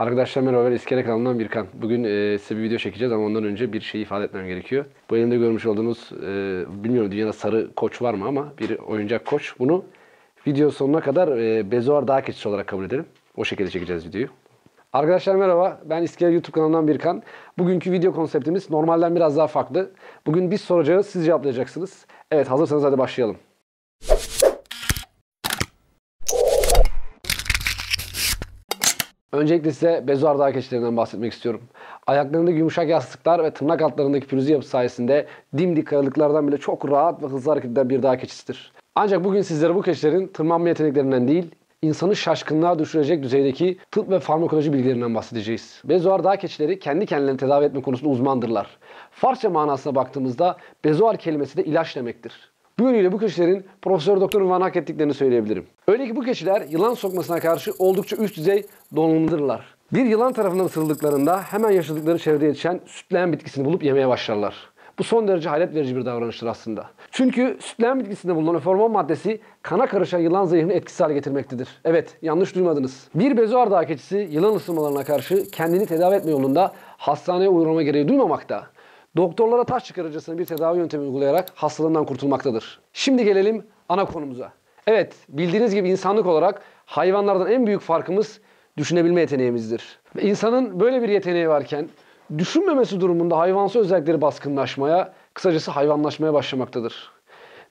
Arkadaşlar merhaba ben İskele kanalından Birkan. Bugün e, size bir video çekeceğiz ama ondan önce bir şey ifade etmem gerekiyor. Bu elimde görmüş olduğunuz, e, bilmiyorum dünyada sarı koç var mı ama bir oyuncak koç. Bunu video sonuna kadar e, bezoar daha keçisi olarak kabul ederim. O şekilde çekeceğiz videoyu. Arkadaşlar merhaba, ben İskele YouTube kanalından Birkan. Bugünkü video konseptimiz normalden biraz daha farklı. Bugün biz soracağız, siz cevaplayacaksınız. Evet hazırsanız hadi başlayalım. Öncelikle size bezoar dağ keçilerinden bahsetmek istiyorum. Ayaklarındaki yumuşak yastıklar ve tırnak altlarındaki pürüzü yapı sayesinde dimdik kayalıklardan bile çok rahat ve hızlı hareket eden bir dağ keçisidir. Ancak bugün sizlere bu keçilerin tırmanma yeteneklerinden değil, insanı şaşkınlığa düşürecek düzeydeki tıp ve farmakoloji bilgilerinden bahsedeceğiz. Bezoar dağ keçileri kendi kendilerini tedavi etme konusunda uzmandırlar. Farsça manasına baktığımızda bezoar kelimesi de ilaç demektir. Bu yönüyle bu kişilerin Profesör doktorun unvanı hak ettiklerini söyleyebilirim. Öyle ki bu kişiler yılan sokmasına karşı oldukça üst düzey donanımlıdırlar. Bir yılan tarafından ısırıldıklarında hemen yaşadıkları çevrede yetişen sütlen bitkisini bulup yemeye başlarlar. Bu son derece hayret verici bir davranıştır aslında. Çünkü sütlen bitkisinde bulunan feromon maddesi kana karışan yılan zehrini etkisiz hale getirmektedir. Evet yanlış duymadınız. Bir bezoar dağ keçisi yılan ısırmalarına karşı kendini tedavi etme yolunda hastaneye uğrama gereği duymamakta. Doktorlara taş çıkarıcısını bir tedavi yöntemi uygulayarak hastalığından kurtulmaktadır. Şimdi gelelim ana konumuza. Evet, bildiğiniz gibi insanlık olarak hayvanlardan en büyük farkımız düşünebilme yeteneğimizdir. İnsanın böyle bir yeteneği varken düşünmemesi durumunda hayvansı özellikleri baskınlaşmaya, kısacası hayvanlaşmaya başlamaktadır.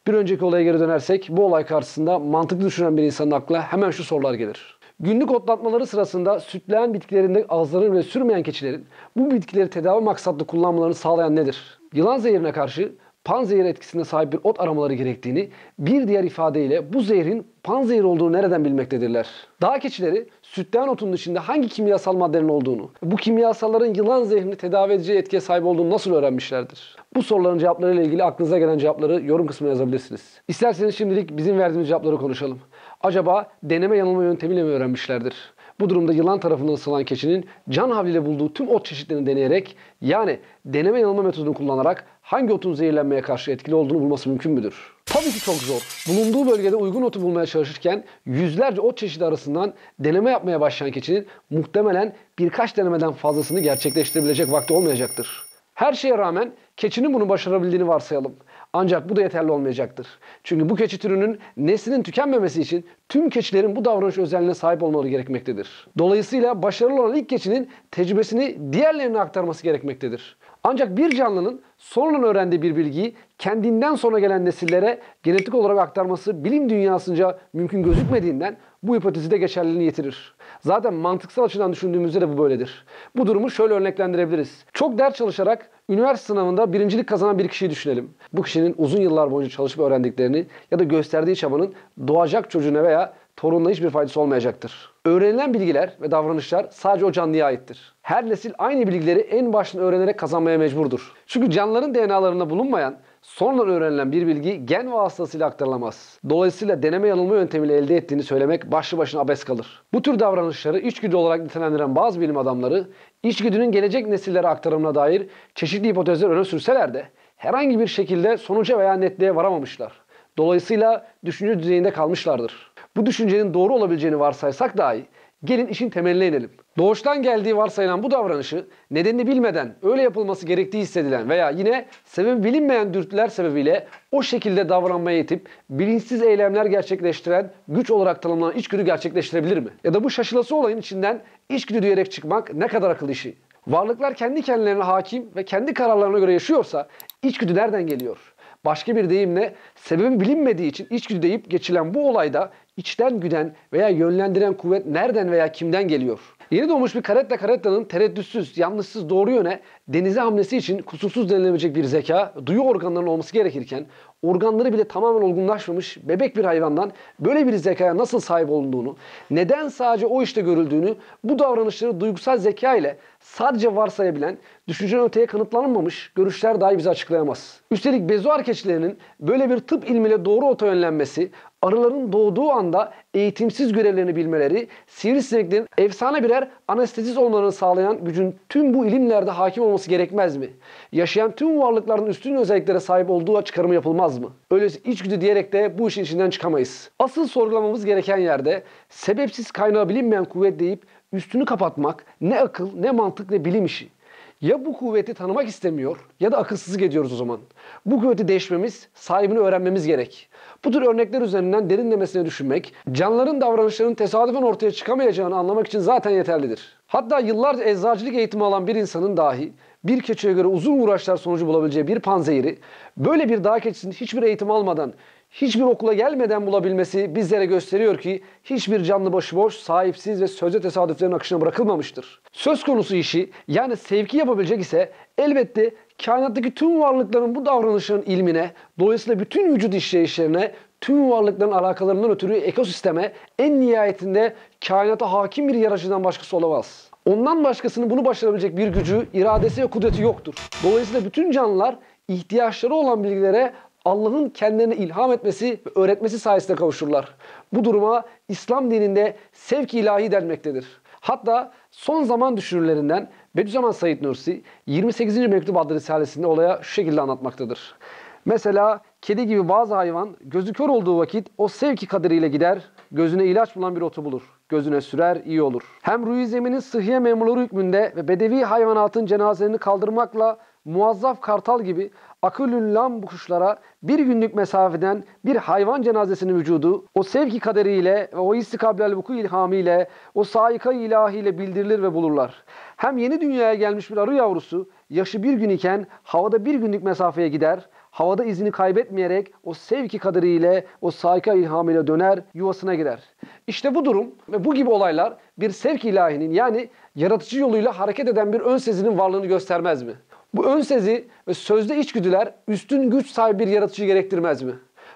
Bir önceki olaya geri dönersek bu olay karşısında mantıklı düşünen bir insanın aklına hemen şu sorular gelir. Günlük otlatmaları sırasında sütleyen bitkilerinde azların ve sürmeyen keçilerin bu bitkileri tedavi maksatlı kullanmalarını sağlayan nedir? Yılan zehrine karşı Pan zehir etkisine sahip bir ot aramaları gerektiğini, bir diğer ifadeyle bu zehrin zehir olduğunu nereden bilmektedirler? Dağ keçileri sütten otunun içinde hangi kimyasal maddenin olduğunu, bu kimyasalların yılan zehrini tedavi edeceği etkiye sahip olduğunu nasıl öğrenmişlerdir? Bu soruların cevapları ile ilgili aklınıza gelen cevapları yorum kısmına yazabilirsiniz. İsterseniz şimdilik bizim verdiğimiz cevapları konuşalım. Acaba deneme yanılma yöntemiyle mi öğrenmişlerdir? Bu durumda yılan tarafından ısılan keçinin can havliyle bulduğu tüm ot çeşitlerini deneyerek yani deneme yanılma metodunu kullanarak hangi otun zehirlenmeye karşı etkili olduğunu bulması mümkün müdür? Tabii ki çok zor. Bulunduğu bölgede uygun otu bulmaya çalışırken yüzlerce ot çeşidi arasından deneme yapmaya başlayan keçinin muhtemelen birkaç denemeden fazlasını gerçekleştirebilecek vakti olmayacaktır. Her şeye rağmen keçinin bunu başarabildiğini varsayalım. Ancak bu da yeterli olmayacaktır. Çünkü bu keçi türünün neslinin tükenmemesi için tüm keçilerin bu davranış özelliğine sahip olmaları gerekmektedir. Dolayısıyla başarılı olan ilk keçinin tecrübesini diğerlerine aktarması gerekmektedir. Ancak bir canlının sonradan öğrendiği bir bilgiyi kendinden sonra gelen nesillere genetik olarak aktarması bilim dünyasınca mümkün gözükmediğinden bu hipotezi de geçerliliğini yitirir. Zaten mantıksal açıdan düşündüğümüzde de bu böyledir. Bu durumu şöyle örneklendirebiliriz. Çok ders çalışarak Üniversite sınavında birincilik kazanan bir kişiyi düşünelim. Bu kişinin uzun yıllar boyunca çalışıp öğrendiklerini ya da gösterdiği çabanın doğacak çocuğuna veya torununa hiçbir faydası olmayacaktır. Öğrenilen bilgiler ve davranışlar sadece o canlıya aittir. Her nesil aynı bilgileri en baştan öğrenerek kazanmaya mecburdur. Çünkü canlıların DNA'larında bulunmayan sonradan öğrenilen bir bilgi gen vasıtasıyla aktarılamaz. Dolayısıyla deneme yanılma yöntemiyle elde ettiğini söylemek başlı başına abes kalır. Bu tür davranışları içgüdü olarak nitelendiren bazı bilim adamları içgüdünün gelecek nesillere aktarımına dair çeşitli hipotezler öne sürseler de herhangi bir şekilde sonuca veya netliğe varamamışlar. Dolayısıyla düşünce düzeyinde kalmışlardır bu düşüncenin doğru olabileceğini varsaysak dahi gelin işin temeline inelim. Doğuştan geldiği varsayılan bu davranışı nedenini bilmeden öyle yapılması gerektiği hissedilen veya yine sebebi bilinmeyen dürtüler sebebiyle o şekilde davranmaya yetip bilinçsiz eylemler gerçekleştiren güç olarak tanımlanan içgüdü gerçekleştirebilir mi? Ya da bu şaşılası olayın içinden içgüdü diyerek çıkmak ne kadar akıl işi? Varlıklar kendi kendilerine hakim ve kendi kararlarına göre yaşıyorsa içgüdü nereden geliyor? Başka bir deyimle sebebi bilinmediği için içgüdü deyip geçilen bu olayda içten güden veya yönlendiren kuvvet nereden veya kimden geliyor? Yeni doğmuş bir Caretta Caretta'nın tereddütsüz, yanlışsız doğru yöne denize hamlesi için kusursuz denilebilecek bir zeka, duyu organlarının olması gerekirken organları bile tamamen olgunlaşmamış bebek bir hayvandan böyle bir zekaya nasıl sahip olunduğunu, neden sadece o işte görüldüğünü, bu davranışları duygusal zeka ile sadece varsayabilen, düşüncenin öteye kanıtlanmamış görüşler dahi bize açıklayamaz. Üstelik bezoar keçilerinin böyle bir tıp ilmiyle doğru otoyönlenmesi, Arıların doğduğu anda eğitimsiz görevlerini bilmeleri, sivrisineklerin efsane birer anestezis olmalarını sağlayan gücün tüm bu ilimlerde hakim olması gerekmez mi? Yaşayan tüm varlıkların üstün özelliklere sahip olduğu çıkarımı yapılmaz mı? Öyleyse içgüdü diyerek de bu işin içinden çıkamayız. Asıl sorgulamamız gereken yerde sebepsiz kaynağı bilinmeyen kuvvet deyip üstünü kapatmak ne akıl ne mantık ne bilim işi. Ya bu kuvveti tanımak istemiyor ya da akılsızlık ediyoruz o zaman. Bu kuvveti değişmemiz, sahibini öğrenmemiz gerek. Bu tür örnekler üzerinden derinlemesine düşünmek, canlıların davranışlarının tesadüfen ortaya çıkamayacağını anlamak için zaten yeterlidir. Hatta yıllarca eczacılık eğitimi alan bir insanın dahi bir keçiye göre uzun uğraşlar sonucu bulabileceği bir panzehiri böyle bir dağ keçisinin hiçbir eğitim almadan hiçbir okula gelmeden bulabilmesi bizlere gösteriyor ki hiçbir canlı başıboş, sahipsiz ve sözde tesadüflerin akışına bırakılmamıştır. Söz konusu işi yani sevki yapabilecek ise elbette kainattaki tüm varlıkların bu davranışının ilmine, dolayısıyla bütün vücut işleyişlerine, tüm varlıkların alakalarından ötürü ekosisteme en nihayetinde kainata hakim bir yaratıcıdan başkası olamaz. Ondan başkasının bunu başarabilecek bir gücü, iradesi ve kudreti yoktur. Dolayısıyla bütün canlılar ihtiyaçları olan bilgilere Allah'ın kendilerine ilham etmesi ve öğretmesi sayesinde kavuşurlar. Bu duruma İslam dininde sevk ilahi denmektedir. Hatta son zaman düşünürlerinden Bediüzzaman Said Nursi 28. Mektup adlı risalesinde olaya şu şekilde anlatmaktadır. Mesela kedi gibi bazı hayvan gözü kör olduğu vakit o sevki kaderiyle gider, gözüne ilaç bulan bir otu bulur. Gözüne sürer, iyi olur. Hem Ruhi Zemin'in sıhhiye memurları hükmünde ve bedevi hayvanatın cenazelerini kaldırmakla Muazzaf Kartal gibi akılül lam bu kuşlara bir günlük mesafeden bir hayvan cenazesinin vücudu o sevki kaderiyle ve o istikablel vuku ilhamiyle o saika ilahiyle bildirilir ve bulurlar. Hem yeni dünyaya gelmiş bir arı yavrusu yaşı bir gün iken havada bir günlük mesafeye gider havada izini kaybetmeyerek o sevki kaderiyle, o saika ilhamıyla döner, yuvasına girer. İşte bu durum ve bu gibi olaylar bir sevki ilahinin yani yaratıcı yoluyla hareket eden bir ön sezinin varlığını göstermez mi? Bu ön sezi ve sözde içgüdüler üstün güç sahibi bir yaratıcı gerektirmez mi?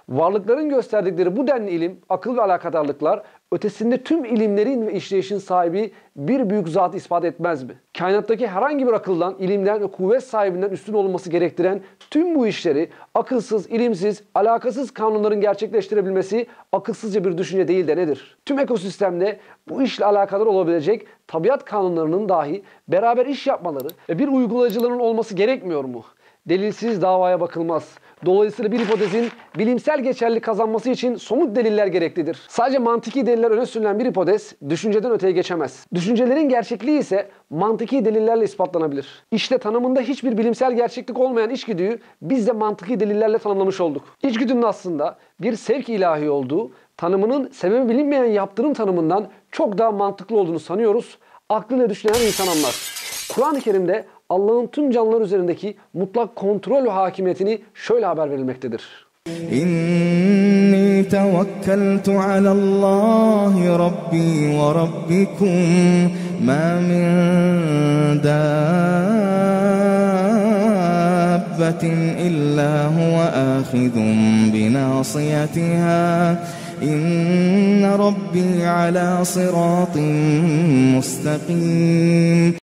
Varlıkların gösterdikleri bu denli ilim, akıl ve alakadarlıklar ötesinde tüm ilimlerin ve işleyişin sahibi bir büyük zat ispat etmez mi? Kainattaki herhangi bir akıldan, ilimden ve kuvvet sahibinden üstün olması gerektiren tüm bu işleri akılsız, ilimsiz, alakasız kanunların gerçekleştirebilmesi akılsızca bir düşünce değil de nedir? Tüm ekosistemde bu işle alakadar olabilecek tabiat kanunlarının dahi beraber iş yapmaları ve bir uygulayıcıların olması gerekmiyor mu? Delilsiz davaya bakılmaz. Dolayısıyla bir hipotezin bilimsel geçerlilik kazanması için somut deliller gereklidir. Sadece mantıki deliller öne sürülen bir hipotez düşünceden öteye geçemez. Düşüncelerin gerçekliği ise mantıki delillerle ispatlanabilir. İşte tanımında hiçbir bilimsel gerçeklik olmayan içgüdüyü biz de mantıki delillerle tanımlamış olduk. İçgüdünün aslında bir sevk ilahi olduğu, tanımının sebebi bilinmeyen yaptırım tanımından çok daha mantıklı olduğunu sanıyoruz. Aklıyla düşünen insan anlar. Kur'an-ı Kerim'de Allah'ın tüm canlılar üzerindeki mutlak kontrol ve hakimiyetini şöyle haber verilmektedir. İnni tevekkeltu alallahi rabbi ve rabbikum ma min dabbetin illa huve ahidun binasiyetiha İnne rabbi ala sıratin mustakim